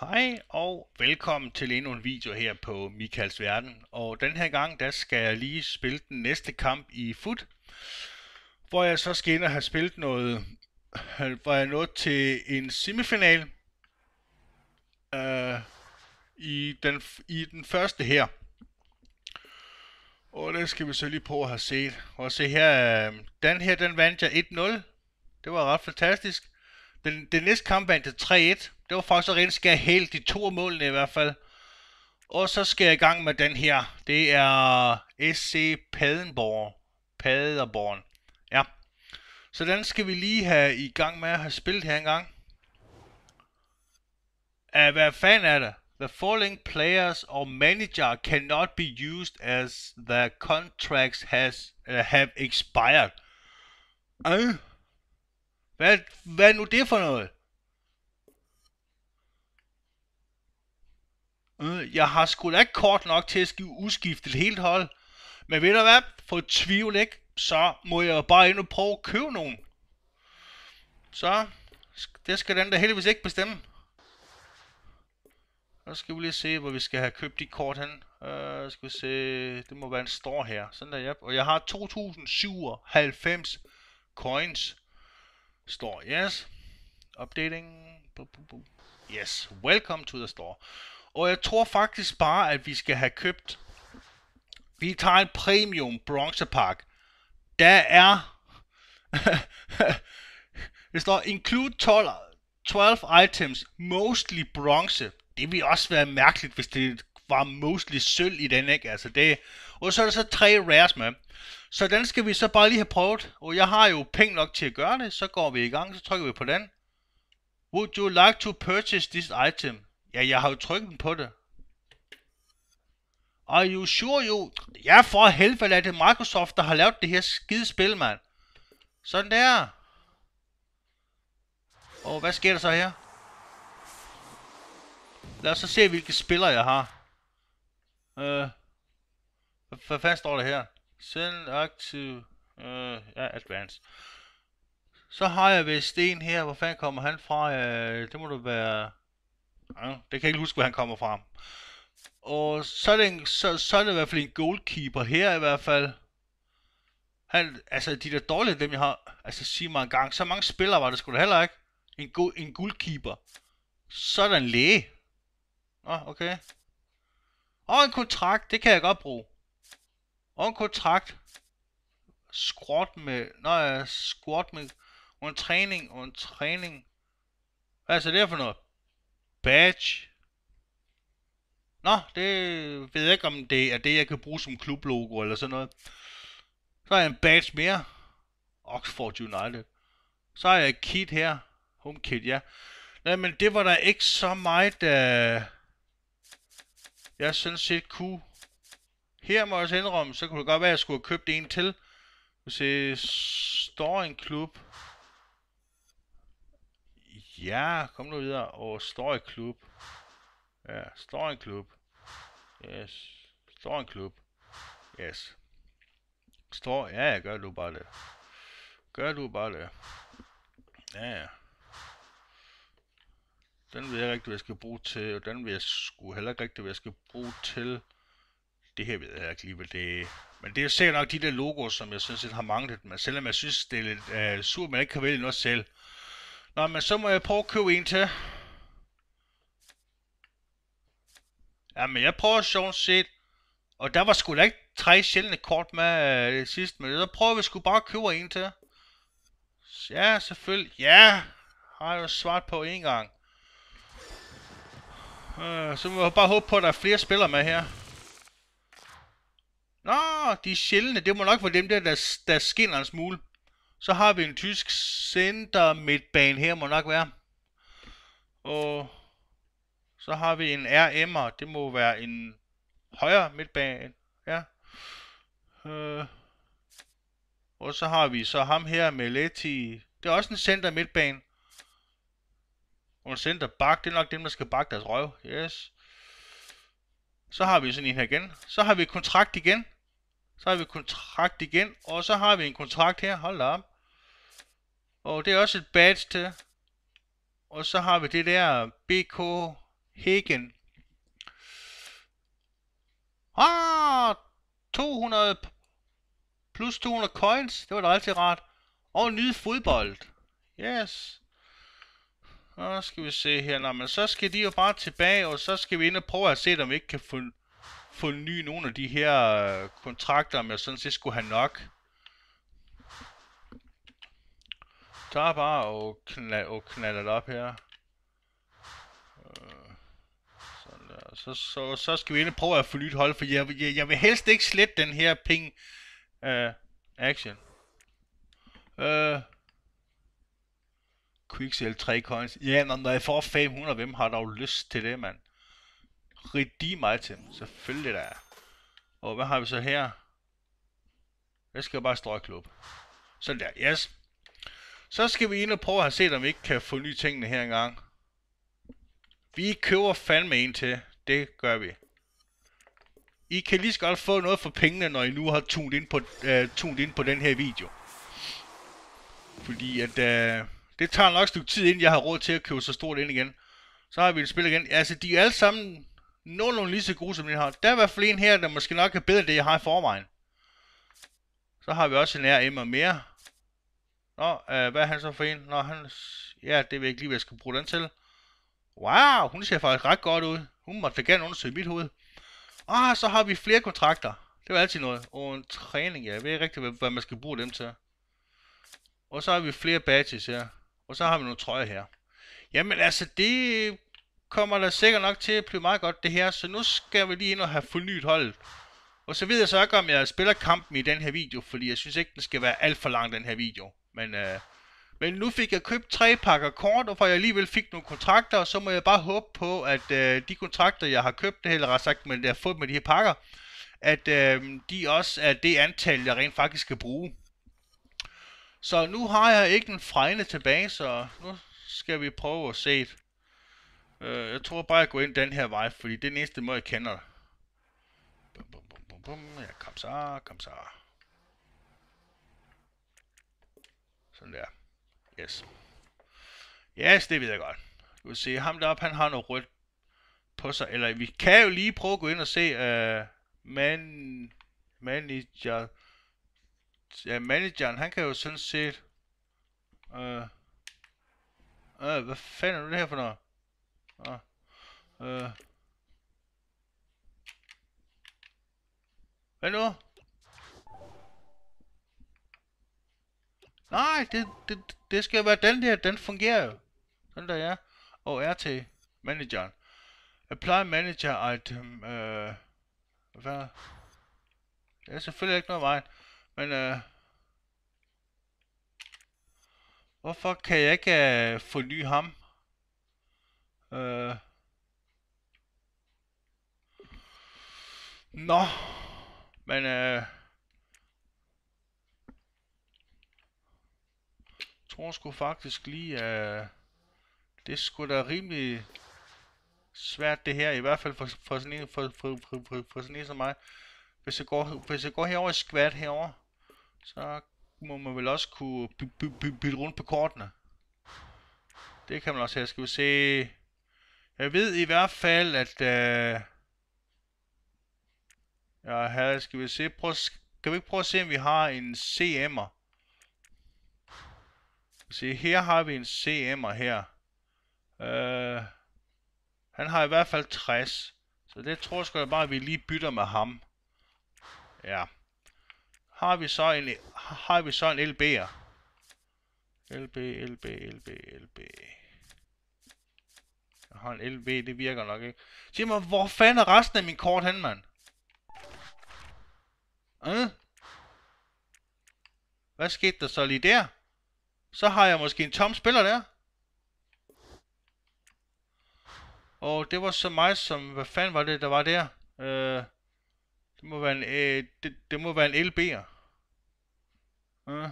Hej og velkommen til endnu en video her på Michaels Verden. Og den her gang, der skal jeg lige spille den næste kamp i foot, hvor jeg så skal ind og have spillet noget, øh, hvor jeg nået til en semifinal Uh, i, den, i den første her. Og det skal vi så lige prøve at have set. Og se her, øh, den her, den vandt jeg 1-0. Det var ret fantastisk. Den, den næste kamp vandt jeg 3-1. Det var faktisk rent skal jeg hælde de to målene i hvert fald. Og så skal jeg i gang med den her. Det er SC Padenborg. Paderborn. Ja. Så den skal vi lige have i gang med at have spillet her engang. Uh, hvad fanden er det? The following players or manager cannot be used as their contracts has uh, have expired. Øh? Uh. Hvad, hvad er nu det for noget? Mm, jeg har sgu da ikke kort nok til at skive udskiftet helt hold. Men ved du hvad? For tvivl ikke, så må jeg bare ind og prøve at købe nogen. Så, det skal den der heldigvis ikke bestemme. Så skal vi lige se, hvor vi skal have købt de kort hen. Uh, skal vi se, det må være en stor her. Sådan der, ja. Og jeg har 2097 coins. Store, yes. Updating. Yes, welcome to the store. Og jeg tror faktisk bare, at vi skal have købt... Vi tager en premium bronzepakke. Der er... det står include 12, 12 items, mostly bronze. Det ville også være mærkeligt, hvis det var mostly sølv i den, ikke? Altså det... Og så er der så tre rares med. Så den skal vi så bare lige have prøvet. Og jeg har jo penge nok til at gøre det. Så går vi i gang, så trykker vi på den. Would you like to purchase this item? Ja, jeg har jo trykket på det. Are you sure jo? Ja, for helvede er det Microsoft, der har lavet det her skide spil, mand. Sådan der. Og hvad sker der så her? Lad os så se, hvilke spillere jeg har. Øh, hvad fanden står der her? Send active... Øh, ja, advanced. Så har jeg ved Sten her. Hvor fanden kommer han fra? Uh, det må du være... Ja, det kan jeg ikke huske, hvor han kommer fra. Og så er, det en, så, så er det i hvert fald en goalkeeper her i hvert fald. Han, altså, de der dårlige, dem jeg har, altså sig mig en gang, så mange spillere var det skulle da heller ikke. En, go, en goalkeeper. Så er der en læge. Nå, okay. Og en kontrakt, det kan jeg godt bruge. Og en kontrakt. Squat med, ja, squat med, og en træning, og en træning. Hvad er så det for noget? Badge. Nå, det ved jeg ikke, om det er det, jeg kan bruge som klublogo eller sådan noget. Så er jeg en badge mere. Oxford United. Så er jeg et kit her. Home kit, ja. Nej, men det var der ikke så meget, Uh... jeg sådan set kunne. Her må jeg også indrømme, så kunne det godt være, at jeg skulle have købt en til. Du står en Klub. Ja, kom nu videre. Og står i klub. Ja, står i klub. Yes. Står i klub. Yes. Står, ja, gør du bare det. Gør du bare det. Ja, ja. Den ved jeg ikke, hvad jeg skal bruge til, og den ved jeg sgu heller ikke rigtig, hvad jeg skal bruge til. Det her ved jeg ikke lige, hvad det er. Men det er sikkert nok de der logoer, som jeg synes, har manglet. Men selvom jeg synes, det er lidt øh, uh, surt, man ikke kan vælge noget selv. Nå, men så må jeg prøve at købe en til. Jamen, jeg prøver sjovt set. Og der var sgu da ikke tre sjældne kort med øh, det sidste, men så prøver vi sgu bare at købe en til. Ja, selvfølgelig. Ja, har jeg jo svaret på en gang. Øh, så må jeg bare håbe på, at der er flere spillere med her. Nå, de er sjældne. Det må nok være dem der, der, der skinner en smule. Så har vi en tysk center midtbane her, må nok være. Og så har vi en RM'er, det må være en højre midtbane, ja. Øh. Og så har vi så ham her med Letty. Det er også en center midtbane. Og en center bak, det er nok dem, der skal bakke deres røv. Yes. Så har vi sådan en her igen. Så har vi kontrakt igen. Så har vi kontrakt igen. Og så har vi en kontrakt her. Hold da op. Og det er også et badge til. Og så har vi det der BK Hagen. Ah, 200 plus 200 coins. Det var da altid rart. Og ny fodbold. Yes. Så skal vi se her. Nå, men så skal de jo bare tilbage, og så skal vi ind og prøve at se, om vi ikke kan få, få ny nogle af de her øh, kontrakter, om jeg sådan set skulle have nok. er bare og, knald, og knalder det op her. Øh, sådan der. Så, så, så skal vi endelig prøve at nyt hold, for jeg, jeg, jeg vil helst ikke slette den her ping uh, action. Øh, sell 3 coins. Ja, når, når jeg får 500, hvem har dog lyst til det, mand? Redeem item. Selvfølgelig der. Og hvad har vi så her? Jeg skal bare strøge klub. Sådan der. Yes. Så skal vi ind og prøve at have set, om vi ikke kan få nye tingene her engang. Vi køber fandme en til. Det gør vi. I kan lige så godt få noget for pengene, når I nu har tunet ind på, uh, tunet ind på den her video. Fordi at uh, det tager nok et stykke tid, inden jeg har råd til at købe så stort ind igen. Så har vi et spil igen. Altså, de er alle sammen nogenlunde lige så gode, som den har. Der er i hvert fald en her, der måske nok er bedre end det, jeg har i forvejen. Så har vi også en her Emma mere. Nå, øh, hvad er han så for en? Nå, han... Ja, det ved jeg ikke lige, hvad jeg skal bruge den til. Wow, hun ser faktisk ret godt ud. Hun måtte gerne undersøge mit hoved. Ah, så har vi flere kontrakter. Det var altid noget. Og en træning, ja. Jeg ved ikke rigtig, hvad man skal bruge dem til. Og så har vi flere badges her. Og så har vi nogle trøjer her. Jamen altså, det kommer da sikkert nok til at blive meget godt det her. Så nu skal vi lige ind og have fornyet hold. Og så ved jeg så ikke, om jeg spiller kampen i den her video, fordi jeg synes ikke, den skal være alt for lang, den her video. Men, øh, men nu fik jeg købt tre pakker kort, og for jeg alligevel fik nogle kontrakter, og så må jeg bare håbe på, at øh, de kontrakter, jeg har købt, det har sagt, men jeg har fået med de her pakker, at øh, de også er det antal, jeg rent faktisk skal bruge. Så nu har jeg ikke en fregne tilbage, så nu skal vi prøve at se Øh, jeg tror bare, jeg går ind den her vej, fordi det er den eneste måde, jeg kender. bum, bum, bum, bum. Ja, kom så, kom så. Sådan der. Yes. Yes, det ved jeg godt. Du vil se, ham deroppe, han har noget rødt på sig. Eller vi kan jo lige prøve at gå ind og se uh, man, manager. Ja, manageren, han kan jo sådan set... Uh, uh, hvad fanden er det her for noget? Uh, uh, hvad nu? Nej, det, det, det skal være den der, den fungerer jo. Den der er. Og er til manageren. Apply manager item. Øhm, øh, hvad? Det er selvfølgelig ikke noget vejen. Men øh, Hvorfor kan jeg ikke øh, forny ham? Øh. Nå. Men øh. tror sgu faktisk lige, at øh, det skulle da rimelig svært det her, i hvert fald for, for, sådan, en, for, for, for, for, for sådan en som mig. Hvis jeg går, hvis jeg går herover i skvat herover, så må man vel også kunne bytte rundt på kortene. Det kan man også have. Skal vi se... Jeg ved i hvert fald, at... Øh... Ja, her skal vi se... Prøv, skal vi ikke prøve at se, om vi har en CM'er? Se, her har vi en CM'er her. Uh, han har i hvert fald 60. Så det tror jeg bare, at vi lige bytter med ham. Ja. Har vi så en, har vi så en LB'er? LB, LB, LB, LB. Jeg har en LB, det virker nok ikke. Sig mig, hvor fanden er resten af min kort hen, mand? Hm? Hvad skete der så lige der? Så har jeg måske en tom spiller der. Og det var så mig som... Hvad fanden var det, der var der? Øh, det må være en... Øh, det, det må være en LB'er. Øh.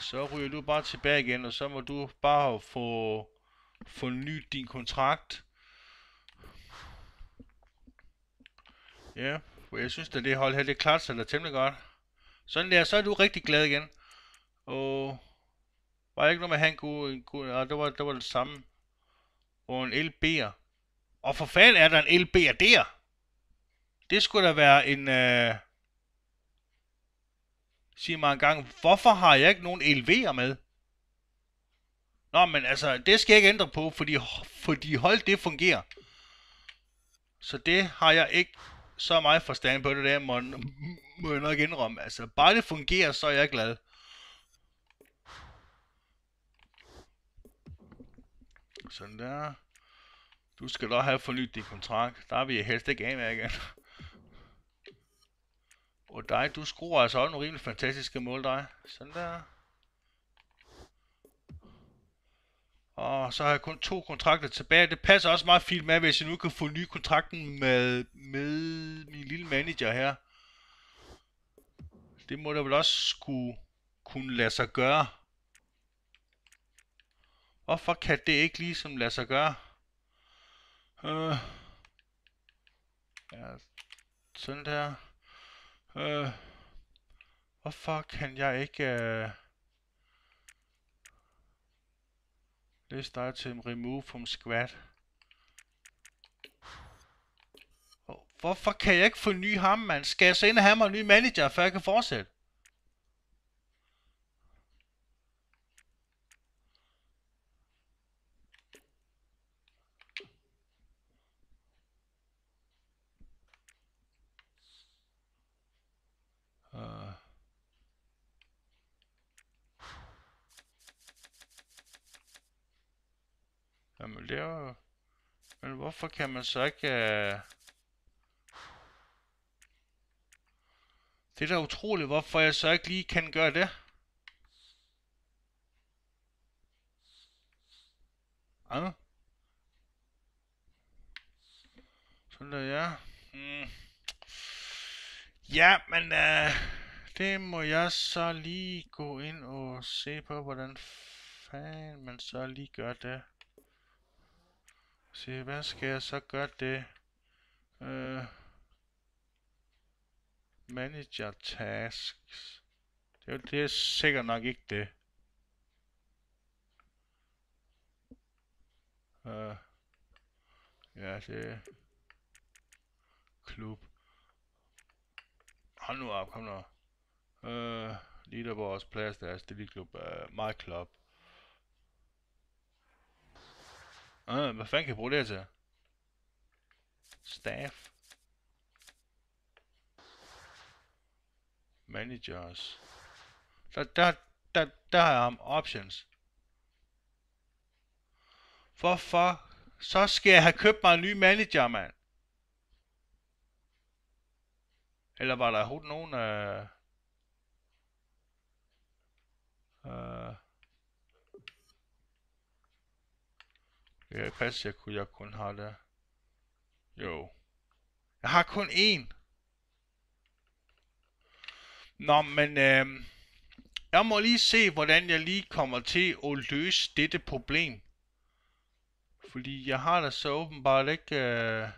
Så ryger du bare tilbage igen, og så må du bare få forny din kontrakt. Ja, for jeg synes, at det hold her, det klart sig da temmelig godt. Sådan der, så er du rigtig glad igen. Og var ikke noget med, at han kunne... kunne ah, det, var, det var det samme. Og en LB'er. Og for fanden er der en LB'er der? Det skulle da være en... Øh... Sig mig en gang, hvorfor har jeg ikke nogen LV'er med? Nå, men altså, det skal jeg ikke ændre på, fordi, fordi hold det fungerer. Så det har jeg ikke så meget forstand på det der, må, må jeg nok indrømme. Altså, bare det fungerer, så er jeg glad. Sådan der. Du skal da have fornyet din kontrakt. Der vil jeg helst ikke af med igen. Og dig, du skruer altså også nogle rimelig fantastiske mål, dig. Sådan der. Og så har jeg kun to kontrakter tilbage. Det passer også meget fint med, hvis jeg nu kan få ny kontrakten med, med min lille manager her. Det må da vel også skulle kunne lade sig gøre. Hvorfor kan det ikke ligesom lade sig gøre? Øh, ja, sådan der. Øh, hvorfor kan jeg ikke... Øh, list item remove from squad. Hvorfor kan jeg ikke få en ny ham, mand? Skal jeg så ind og have mig en ny manager, før jeg kan fortsætte? hvad man laver. Men hvorfor kan man så ikke... Uh... Det er da utroligt, hvorfor jeg så ikke lige kan gøre det. Ej. Sådan der, ja. Mm. Ja, men uh... det må jeg så lige gå ind og se på, hvordan fanden man så lige gør det. Se, hvad skal jeg så gøre det? Øh, manager tasks. Det er, det er sikkert nok ikke det. Øh, ja, det klub. Hold nu op, kom nu. Øh, leaderboards, players, deres, delete øh, klub, uh, my club. Ah, hvad fanden kan jeg bruge det her til? Staff. Managers. Der, der, der, der har jeg ham. Options. Hvorfor? Så skal jeg have købt mig en ny manager, mand. Eller var der overhovedet nogen... Øh... Øh... Det øh, er pas, jeg, kunne, jeg kun har der. Jo. Jeg har kun én. Nå, men øh, jeg må lige se, hvordan jeg lige kommer til at løse dette problem. Fordi jeg har da så åbenbart ikke... Øh,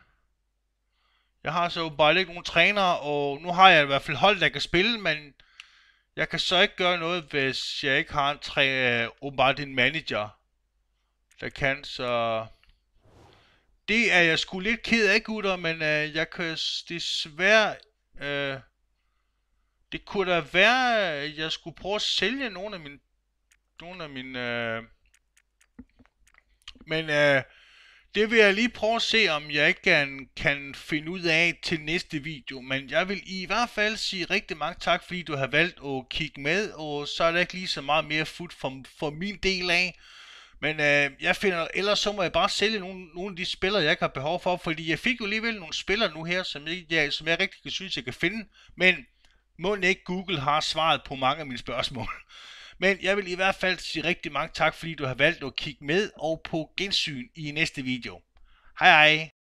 jeg har så åbenbart ikke nogen trænere, og nu har jeg i hvert fald hold, der kan spille, men jeg kan så ikke gøre noget, hvis jeg ikke har en træ, øh, åbenbart en manager der kan, så... Det er jeg sgu lidt ked af, gutter, men øh, jeg kan desværre... Øh, det kunne da være, at øh, jeg skulle prøve at sælge nogle af mine... Nogle af mine... Øh, men øh, det vil jeg lige prøve at se, om jeg ikke kan, kan finde ud af til næste video. Men jeg vil i hvert fald sige rigtig mange tak, fordi du har valgt at kigge med, og så er der ikke lige så meget mere fut for, for min del af. Men øh, jeg finder, ellers så må jeg bare sælge nogle, nogle af de spillere, jeg ikke har behov for, fordi jeg fik jo alligevel nogle spillere nu her, som jeg, ja, som jeg rigtig synes, jeg kan finde, men må ikke Google har svaret på mange af mine spørgsmål. Men jeg vil i hvert fald sige rigtig mange tak, fordi du har valgt at kigge med, og på gensyn i næste video. Hej hej!